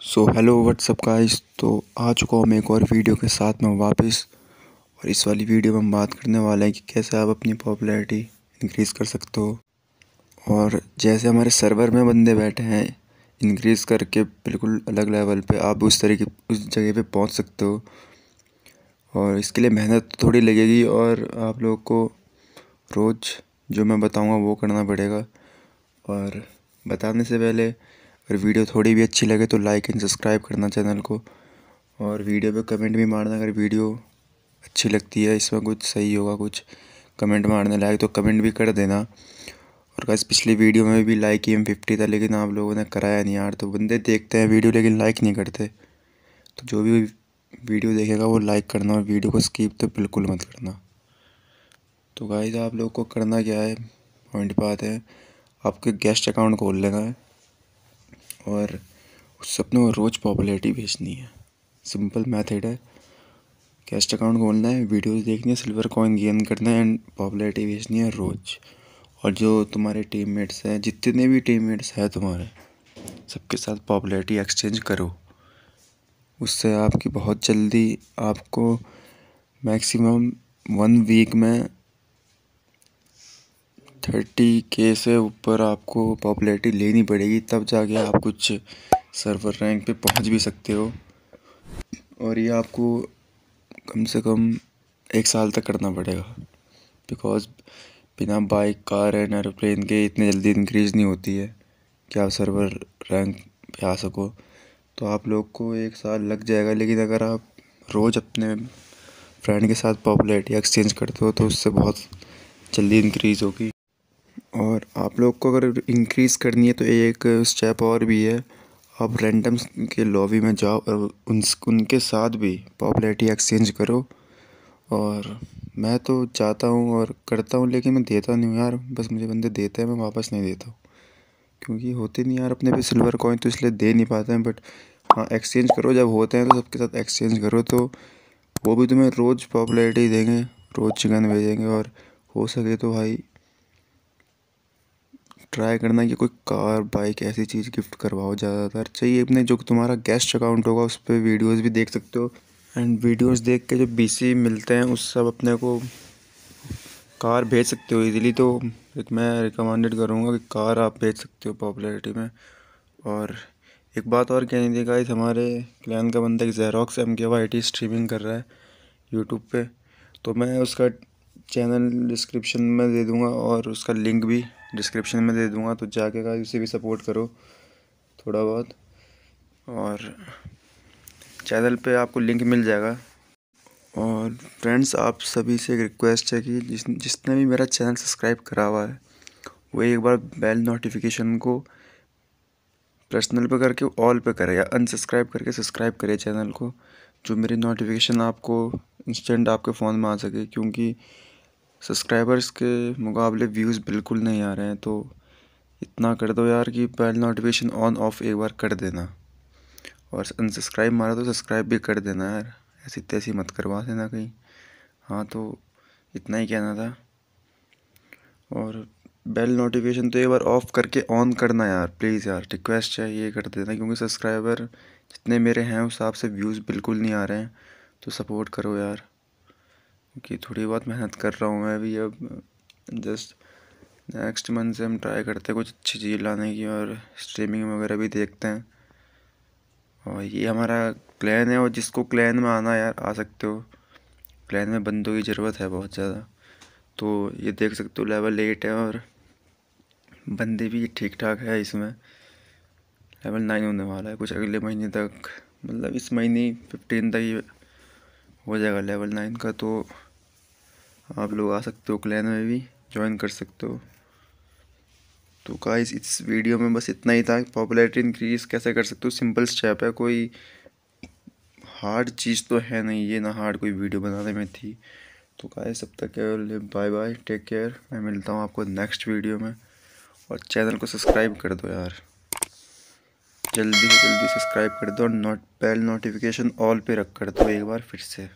so hello what's up guys तो आ चुका हूँ मैं एक और वीडियो के साथ में वापस और इस वाली वीडियो में हम बात करने वाले हैं कि कैसे आप अपनी पॉपुलैरिटी इंक्रीज़ कर सकते हो और जैसे हमारे सर्वर में बंदे बैठे हैं इंक्रीज़ करके बिल्कुल अलग लेवल पे आप उस तरीके उस जगह पे पहुंच सकते हो और इसके लिए मेहनत तो थोड़ी लगेगी और आप लोग को रोज़ जो मैं बताऊँगा वो करना पड़ेगा और बताने से पहले अगर वीडियो थोड़ी भी अच्छी लगे तो लाइक एंड सब्सक्राइब करना चैनल को और वीडियो पे कमेंट भी मारना अगर वीडियो अच्छी लगती है इसमें कुछ सही होगा कुछ कमेंट मारने लायक तो कमेंट भी कर देना और बस पिछली वीडियो में भी लाइक ही एम फिफ्टी था लेकिन आप लोगों ने कराया नहीं यार तो बंदे देखते हैं वीडियो लेकिन लाइक नहीं करते तो जो भी वीडियो देखेगा वो लाइक करना और वीडियो को स्किप तो बिल्कुल मत करना तो गाइज आप लोग को करना क्या है पॉइंट बात है आपके गेस्ट अकाउंट खोल लेना है और उस अपने रोज़ पॉपुलरिटी भेजनी है सिंपल मेथड है गेस्ट अकाउंट खोलना है वीडियोस देखनी है सिल्वर कॉइन गेन करना है एंड पॉपुलरिटी भेजनी है रोज़ और जो तुम्हारे टीममेट्स हैं जितने भी टीममेट्स हैं तुम्हारे सबके साथ पॉपुलरिटी एक्सचेंज करो उससे आपकी बहुत जल्दी आपको मैक्सिमम वन वीक में थर्टी के से ऊपर आपको पॉपुलरिटी लेनी पड़ेगी तब जाके आप कुछ सर्वर रैंक पे पहुंच भी सकते हो और ये आपको कम से कम एक साल तक करना पड़ेगा बिकॉज़ बिना बाइक कार एंड एरोप्लेन के इतने जल्दी इंक्रीज़ नहीं होती है कि आप सर्वर रैंक पे आ सको तो आप लोग को एक साल लग जाएगा लेकिन अगर आप रोज़ अपने फ्रेंड के साथ पॉपुलरिटी एक्सचेंज करते हो तो उससे बहुत जल्दी इंक्रीज़ होगी और आप लोग को अगर इंक्रीज़ करनी है तो एक स्टेप और भी है आप रैंडम के लॉबी में जाओ और उन उनके साथ भी पॉपुलैरिटी एक्सचेंज करो और मैं तो चाहता हूँ और करता हूँ लेकिन मैं देता नहीं हूँ यार बस मुझे बंदे देते हैं मैं वापस नहीं देता हूँ क्योंकि होते नहीं यार अपने पे सिल्वर कॉइन तो इसलिए दे नहीं पाते हैं बट हाँ एक्सचेंज करो जब होते हैं तो सबके साथ एक्सचेंज करो तो वो भी तुम्हें रोज़ पॉपुलैरिटी देंगे रोज़ चिकन भेजेंगे और हो सके तो भाई ट्राई करना कि कोई कार बाइक ऐसी चीज़ गिफ्ट करवाओ ज़्यादातर चाहिए अपने जो तुम्हारा गेस्ट अकाउंट होगा उस पर वीडियोज़ भी देख सकते हो एंड वीडियोज़ देख के जो बीसी मिलते हैं उस सब अपने को कार भेज सकते हो इजीली तो एक मैं रिकमेंडेड करूँगा कि कार आप भेज सकते हो पॉपुलरिटी में और एक बात और कहनी थी गाइस हमारे क्लैन का बंदा एक Xerox M K Y T streaming कर रहा है यूट्यूब पे तो मैं उसका चैनल डिस्क्रिप्शन में दे दूँगा और उसका लिंक भी डिस्क्रिप्शन में दे दूँगा तो जाके का उसे भी सपोर्ट करो थोड़ा बहुत और चैनल पे आपको लिंक मिल जाएगा और फ्रेंड्स आप सभी से एक रिक्वेस्ट है कि जिस जिसने भी मेरा चैनल सब्सक्राइब करा हुआ है वो एक बार बेल नोटिफिकेशन को पर्सनल पे करके ऑल पे करे या अनसब्सक्राइब करके सब्सक्राइब करे चैनल को जो मेरी नोटिफिकेशन आपको इंस्टेंट आपके फ़ोन में आ सके क्योंकि सब्सक्राइबर्स के मुकाबले व्यूज़ बिल्कुल नहीं आ रहे हैं तो इतना कर दो यार कि पहले नोटिफिकेशन ऑन ऑफ एक बार कर देना और अनसब्सक्राइब मारा तो सब्सक्राइब भी कर देना यार ऐसी तैसी मत करवा देना कहीं हाँ तो इतना ही कहना था और बेल नोटिफिकेशन तो एक बार ऑफ़ करके ऑन करना यार प्लीज़ यार रिक्वेस्ट है ये कर देना क्योंकि सब्सक्राइबर जितने मेरे हैं उस हिसाब से व्यूज़ बिल्कुल नहीं आ रहे हैं तो सपोर्ट करो यार कि थोड़ी बहुत मेहनत कर रहा हूँ मैं भी अब जस्ट नेक्स्ट मंथ से हम ट्राई करते हैं कुछ अच्छी चीज़ लाने की और स्ट्रीमिंग वगैरह भी देखते हैं और ये हमारा क्लैन है और जिसको क्लैन में आना यार आ सकते हो क्लैन में बंदों की ज़रूरत है बहुत ज़्यादा तो ये देख सकते हो लेवल एट है और बंदे भी ठीक ठाक है इसमें लेवल नाइन होने वाला है कुछ अगले महीने तक मतलब इस महीने फिफ्टीन तक ही हो जाएगा लेवल नाइन का तो आप लोग आ सकते हो क्लैन में भी ज्वाइन कर सकते हो तो गाइस इस वीडियो में बस इतना ही था पॉपुलैरिटी इंक्रीज कैसे कर सकते हो सिंपल स्टेप है कोई हार्ड चीज़ तो है नहीं ये ना हार्ड कोई वीडियो बनाने में थी तो गाइस अब तक बाय बाय टेक केयर मैं मिलता हूँ आपको नेक्स्ट वीडियो में और चैनल को सब्सक्राइब कर दो यार जल्दी से जल्दी सब्सक्राइब कर दो और नोट बेल नोटिफिकेशन ऑल पे रख कर दो एक बार फिर से